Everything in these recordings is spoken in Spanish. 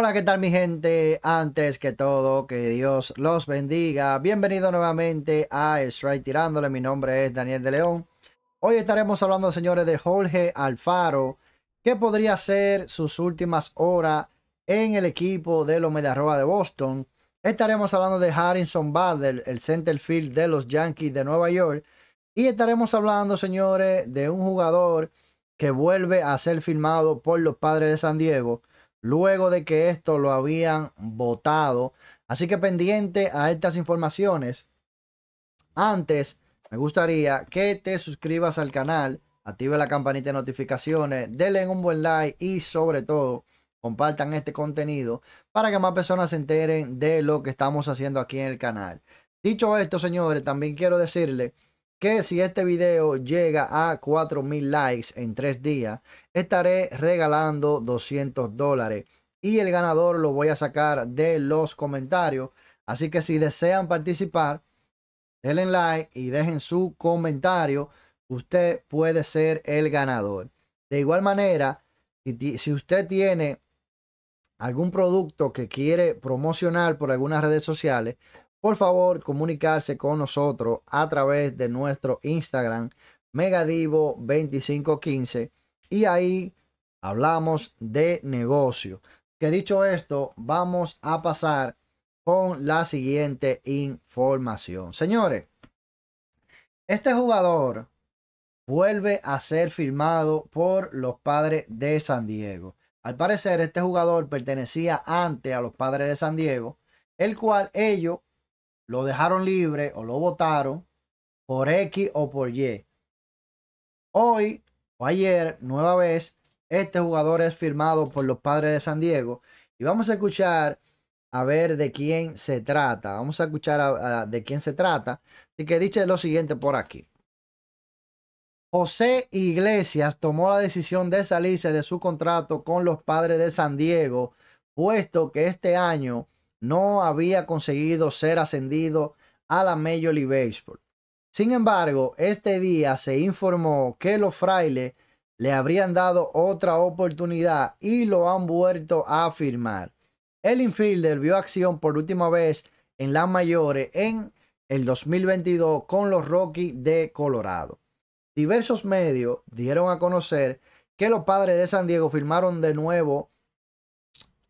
Hola, ¿qué tal mi gente? Antes que todo, que Dios los bendiga. Bienvenido nuevamente a Strike Tirándole. Mi nombre es Daniel de León. Hoy estaremos hablando, señores, de Jorge Alfaro, que podría ser sus últimas horas en el equipo de los Mediarroba de Boston. Estaremos hablando de Harrison Bader, el centerfield de los Yankees de Nueva York. Y estaremos hablando, señores, de un jugador que vuelve a ser filmado por los padres de San Diego luego de que esto lo habían votado. Así que pendiente a estas informaciones. Antes, me gustaría que te suscribas al canal, active la campanita de notificaciones, denle un buen like y sobre todo compartan este contenido para que más personas se enteren de lo que estamos haciendo aquí en el canal. Dicho esto, señores, también quiero decirle que si este video llega a 4000 likes en tres días, estaré regalando 200 dólares y el ganador lo voy a sacar de los comentarios. Así que si desean participar, denle like y dejen su comentario. Usted puede ser el ganador. De igual manera, si usted tiene algún producto que quiere promocionar por algunas redes sociales, por favor comunicarse con nosotros a través de nuestro Instagram megadivo2515 y ahí hablamos de negocio. Que dicho esto, vamos a pasar con la siguiente información. Señores, este jugador vuelve a ser firmado por los padres de San Diego. Al parecer, este jugador pertenecía antes a los padres de San Diego, el cual ellos lo dejaron libre o lo votaron por X o por Y. Hoy o ayer, nueva vez, este jugador es firmado por los padres de San Diego y vamos a escuchar a ver de quién se trata. Vamos a escuchar de quién se trata. Así que dice lo siguiente por aquí. José Iglesias tomó la decisión de salirse de su contrato con los padres de San Diego, puesto que este año no había conseguido ser ascendido a la Major League Baseball. Sin embargo, este día se informó que los frailes le habrían dado otra oportunidad y lo han vuelto a firmar. El infielder vio acción por última vez en las mayores en el 2022 con los Rockies de Colorado. Diversos medios dieron a conocer que los padres de San Diego firmaron de nuevo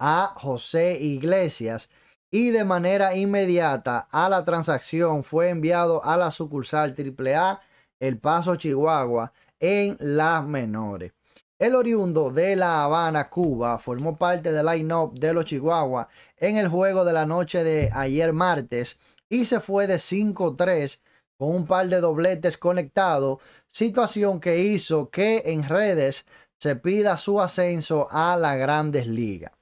a José Iglesias y de manera inmediata a la transacción fue enviado a la sucursal AAA El Paso Chihuahua en las menores. El oriundo de La Habana, Cuba, formó parte del line-up de los Chihuahua en el juego de la noche de ayer martes y se fue de 5-3 con un par de dobletes conectados, situación que hizo que en redes se pida su ascenso a la grandes ligas.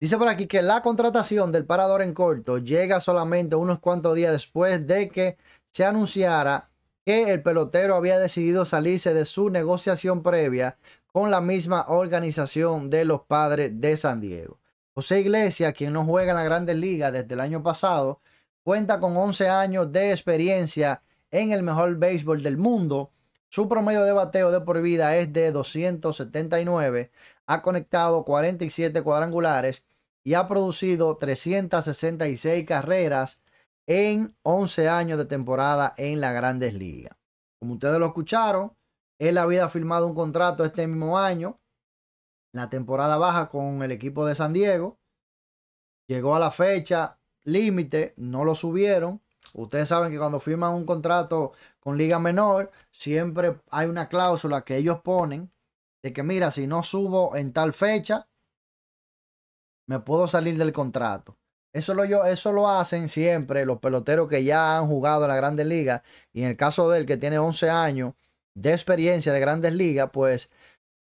Dice por aquí que la contratación del parador en corto llega solamente unos cuantos días después de que se anunciara que el pelotero había decidido salirse de su negociación previa con la misma organización de los padres de San Diego. José Iglesias, quien no juega en la Grandes Ligas desde el año pasado, cuenta con 11 años de experiencia en el mejor béisbol del mundo. Su promedio de bateo de por vida es de 279. Ha conectado 47 cuadrangulares y ha producido 366 carreras en 11 años de temporada en las grandes ligas. Como ustedes lo escucharon, él había firmado un contrato este mismo año, la temporada baja con el equipo de San Diego. Llegó a la fecha límite, no lo subieron. Ustedes saben que cuando firman un contrato con liga menor, siempre hay una cláusula que ellos ponen de que mira, si no subo en tal fecha, me puedo salir del contrato. Eso lo, yo, eso lo hacen siempre los peloteros que ya han jugado en la Grandes Ligas. Y en el caso del que tiene 11 años de experiencia de Grandes Ligas, pues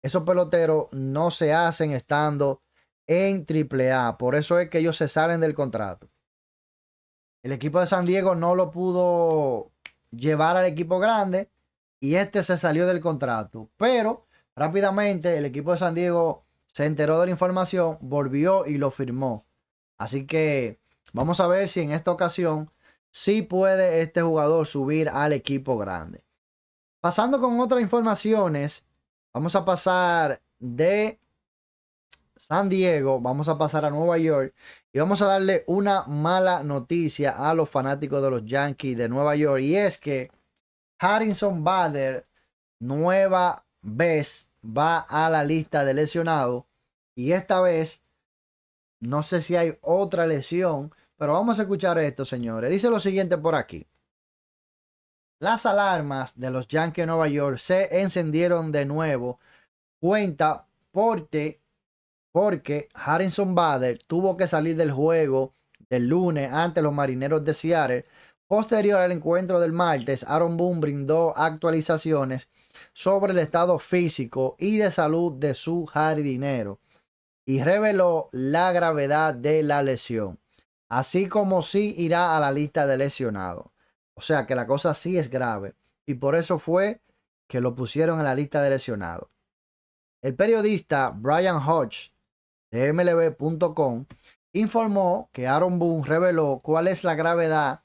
esos peloteros no se hacen estando en AAA. Por eso es que ellos se salen del contrato. El equipo de San Diego no lo pudo llevar al equipo grande y este se salió del contrato. Pero rápidamente el equipo de San Diego se enteró de la información, volvió y lo firmó. Así que vamos a ver si en esta ocasión sí puede este jugador subir al equipo grande. Pasando con otras informaciones, vamos a pasar de San Diego, vamos a pasar a Nueva York y vamos a darle una mala noticia a los fanáticos de los Yankees de Nueva York y es que Harrison Bader nueva vez va a la lista de lesionados y esta vez, no sé si hay otra lesión, pero vamos a escuchar esto, señores. Dice lo siguiente por aquí. Las alarmas de los Yankees de Nueva York se encendieron de nuevo. Cuenta porque, porque Harrison Bader tuvo que salir del juego del lunes ante los marineros de Seattle. Posterior al encuentro del martes, Aaron Boone brindó actualizaciones sobre el estado físico y de salud de su jardinero y reveló la gravedad de la lesión, así como si irá a la lista de lesionados. O sea que la cosa sí es grave y por eso fue que lo pusieron en la lista de lesionados. El periodista Brian Hodge de MLB.com informó que Aaron Boone reveló cuál es la gravedad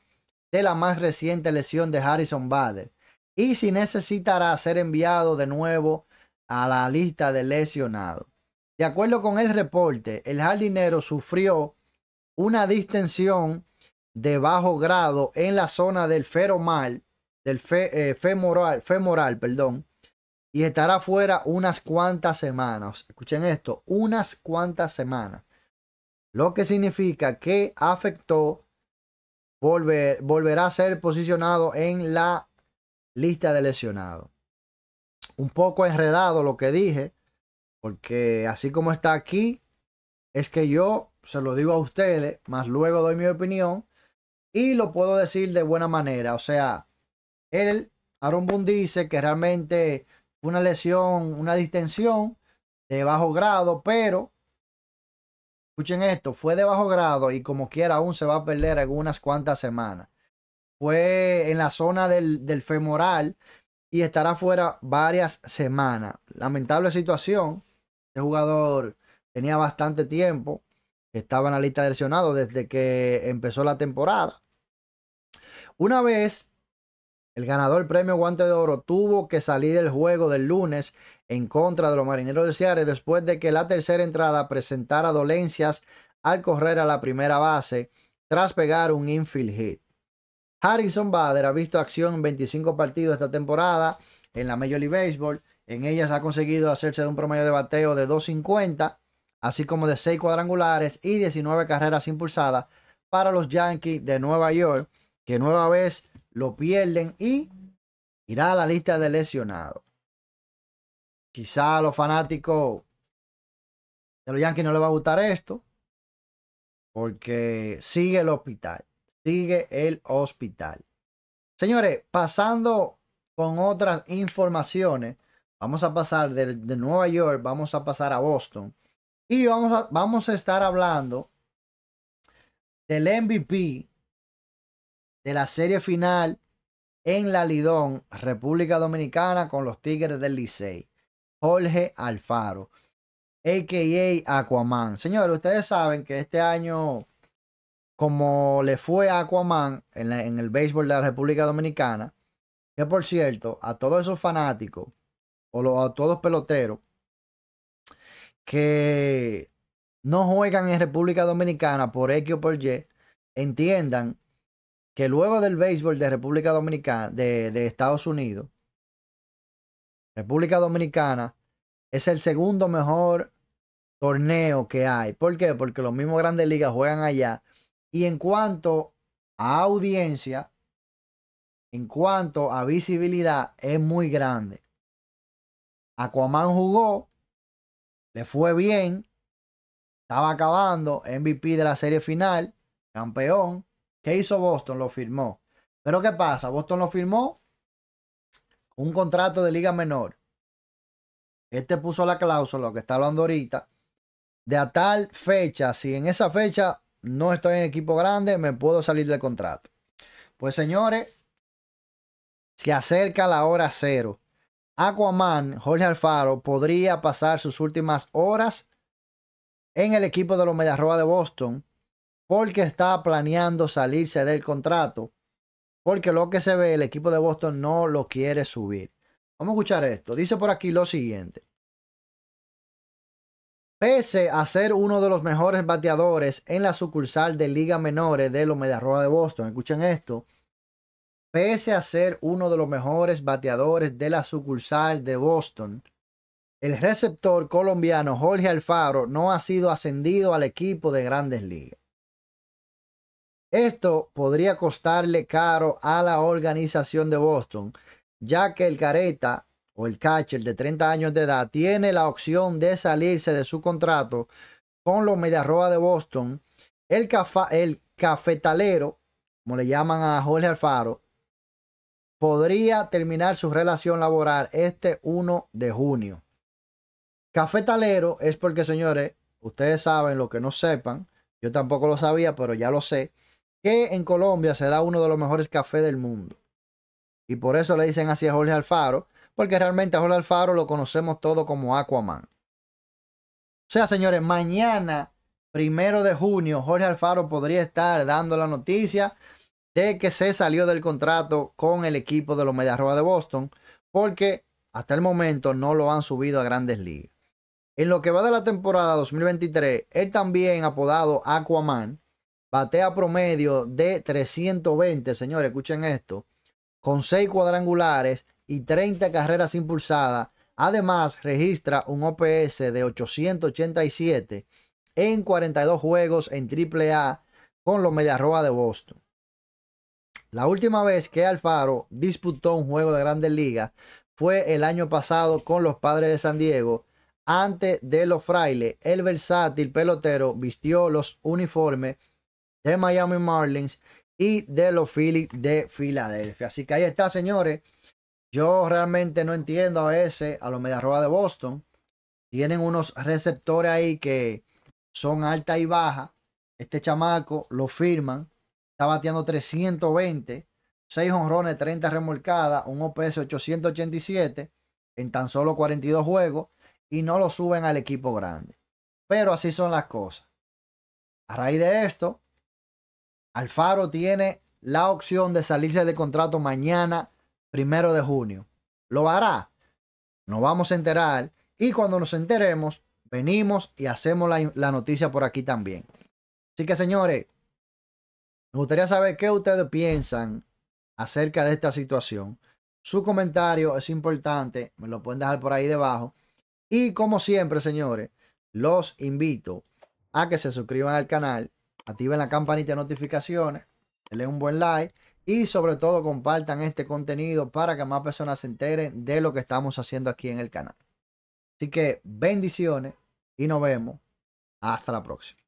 de la más reciente lesión de Harrison Bader y si necesitará ser enviado de nuevo a la lista de lesionados. De acuerdo con el reporte, el jardinero sufrió una distensión de bajo grado en la zona del feromal, del eh, femoral, femoral, perdón, y estará fuera unas cuantas semanas. Escuchen esto, unas cuantas semanas. Lo que significa que afectó, volver, volverá a ser posicionado en la lista de lesionados. Un poco enredado lo que dije, porque así como está aquí, es que yo se lo digo a ustedes, más luego doy mi opinión y lo puedo decir de buena manera. O sea, él, Aaron Boone dice que realmente fue una lesión, una distensión de bajo grado, pero escuchen esto, fue de bajo grado y como quiera aún se va a perder algunas cuantas semanas. Fue en la zona del femoral y estará fuera varias semanas. Lamentable situación este jugador tenía bastante tiempo, estaba en la lista de lesionados desde que empezó la temporada. Una vez el ganador premio Guante de Oro tuvo que salir del juego del lunes en contra de los marineros de Seattle después de que la tercera entrada presentara dolencias al correr a la primera base tras pegar un infield hit. Harrison Bader ha visto acción en 25 partidos esta temporada en la Major League Baseball en ellas ha conseguido hacerse de un promedio de bateo de 2.50, así como de 6 cuadrangulares y 19 carreras impulsadas para los Yankees de Nueva York, que nueva vez lo pierden y irá a la lista de lesionados. Quizá a los fanáticos de los Yankees no les va a gustar esto, porque sigue el hospital, sigue el hospital. Señores, pasando con otras informaciones, Vamos a pasar de, Nueva York, vamos a pasar a Boston. Y vamos a, vamos a estar hablando del MVP de la serie final en la Lidón, República Dominicana, con los Tigres del Licey. Jorge Alfaro, a.k.a. Aquaman. Señores, ustedes saben que este año, como le fue a Aquaman en, en el béisbol de la República Dominicana, que por cierto, a todos esos fanáticos o a todos peloteros que no juegan en República Dominicana por X o por Y, entiendan que luego del béisbol de República Dominicana, de, de Estados Unidos, República Dominicana es el segundo mejor torneo que hay. ¿Por qué? Porque los mismos grandes ligas juegan allá. Y en cuanto a audiencia, en cuanto a visibilidad, es muy grande. Aquaman jugó, le fue bien, estaba acabando, MVP de la serie final, campeón. ¿Qué hizo Boston? Lo firmó. Pero ¿qué pasa? Boston lo firmó un contrato de liga menor. Este puso la cláusula, que está hablando ahorita, de a tal fecha, si en esa fecha no estoy en equipo grande, me puedo salir del contrato. Pues señores, se acerca la hora cero. Aquaman, Jorge Alfaro, podría pasar sus últimas horas en el equipo de los Mediarroa de Boston porque está planeando salirse del contrato. Porque lo que se ve, el equipo de Boston no lo quiere subir. Vamos a escuchar esto. Dice por aquí lo siguiente. Pese a ser uno de los mejores bateadores en la sucursal de Liga Menores de los Mediarroa de Boston, escuchen esto, pese a ser uno de los mejores bateadores de la sucursal de Boston, el receptor colombiano Jorge Alfaro no ha sido ascendido al equipo de grandes ligas. Esto podría costarle caro a la organización de Boston, ya que el careta o el catcher de 30 años de edad tiene la opción de salirse de su contrato con los Mediarroa de Boston. El, el cafetalero, como le llaman a Jorge Alfaro, podría terminar su relación laboral este 1 de junio. Cafetalero es porque, señores, ustedes saben lo que no sepan, yo tampoco lo sabía, pero ya lo sé, que en Colombia se da uno de los mejores cafés del mundo. Y por eso le dicen así a Jorge Alfaro, porque realmente a Jorge Alfaro lo conocemos todo como Aquaman. O sea, señores, mañana, primero de junio, Jorge Alfaro podría estar dando la noticia de que se salió del contrato con el equipo de los Medias Rojas de Boston, porque hasta el momento no lo han subido a grandes ligas. En lo que va de la temporada 2023, él también apodado Aquaman, batea promedio de 320, señores, escuchen esto, con 6 cuadrangulares y 30 carreras impulsadas. Además, registra un OPS de 887 en 42 juegos en AAA con los Rojas de Boston. La última vez que Alfaro disputó un juego de grandes ligas fue el año pasado con los Padres de San Diego. Antes de los frailes, el versátil pelotero vistió los uniformes de Miami Marlins y de los Phillies de Filadelfia. Así que ahí está, señores. Yo realmente no entiendo a ese, a los Mediarroa de Boston. Tienen unos receptores ahí que son alta y baja. Este chamaco lo firman está bateando 320, 6 honrones, 30 remolcadas, un OPS 887 en tan solo 42 juegos y no lo suben al equipo grande. Pero así son las cosas. A raíz de esto, Alfaro tiene la opción de salirse del contrato mañana, primero de junio. ¿Lo hará? Nos vamos a enterar y cuando nos enteremos, venimos y hacemos la, la noticia por aquí también. Así que señores, me gustaría saber qué ustedes piensan acerca de esta situación. Su comentario es importante, me lo pueden dejar por ahí debajo. Y como siempre, señores, los invito a que se suscriban al canal, activen la campanita de notificaciones, denle un buen like y sobre todo compartan este contenido para que más personas se enteren de lo que estamos haciendo aquí en el canal. Así que bendiciones y nos vemos. Hasta la próxima.